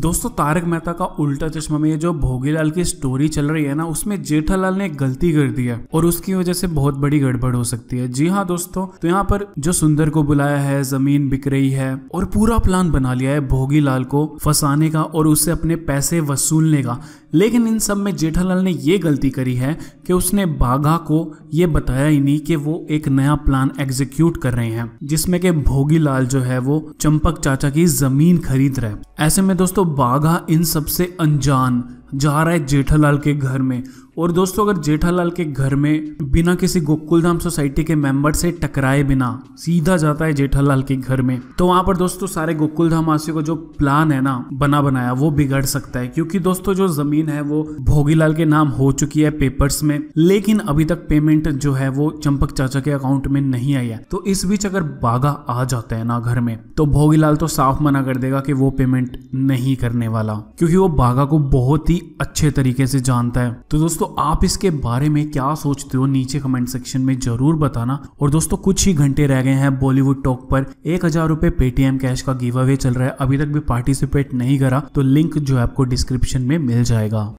दोस्तों तारक मेहता का उल्टा चश्मा में जो भोगीलाल की स्टोरी चल रही है ना उसमें जेठालाल ने गलती कर दी है और उसकी वजह से बहुत बड़ी गड़बड़ हो सकती है जी हाँ दोस्तों तो यहाँ पर जो सुंदर को बुलाया है जमीन बिक रही है और पूरा प्लान बना लिया है भोगीलाल को फंसाने का और उससे अपने पैसे वसूलने का लेकिन इन सब में जेठालाल ने ये गलती करी है कि उसने बाघा को ये बताया ही नहीं कि वो एक नया प्लान एग्जीक्यूट कर रहे हैं जिसमें कि भोगीलाल जो है वो चंपक चाचा की जमीन खरीद रहे ऐसे में दोस्तों तो बाघा इन सबसे अनजान जा रहा है जेठालाल के घर में और दोस्तों अगर जेठालाल के घर में बिना किसी गोकुलधाम सोसाइटी के मेंबर से टकराए बिना सीधा जाता है जेठालाल के घर में तो वहां पर दोस्तों सारे गोकुलधाम वासियों का जो प्लान है ना बना बनाया वो बिगड़ सकता है क्योंकि दोस्तों जो जमीन है वो भोगीलाल के नाम हो चुकी है पेपर्स में लेकिन अभी तक पेमेंट जो है वो चंपक चाचा के अकाउंट में नहीं आई है तो इस बीच अगर बाघा आ जाता है ना घर में तो भोगीलाल तो साफ मना कर देगा कि वो पेमेंट नहीं करने वाला क्योंकि वो बागा को बहुत ही अच्छे तरीके से जानता है तो दोस्तों आप इसके बारे में क्या सोचते हो नीचे कमेंट सेक्शन में जरूर बताना और दोस्तों कुछ ही घंटे रह गए हैं बॉलीवुड टॉक पर एक हजार रुपए पेटीएम कैश का गिव अवे चल रहा है अभी तक भी पार्टिसिपेट नहीं करा तो लिंक जो है आपको डिस्क्रिप्शन में मिल जाएगा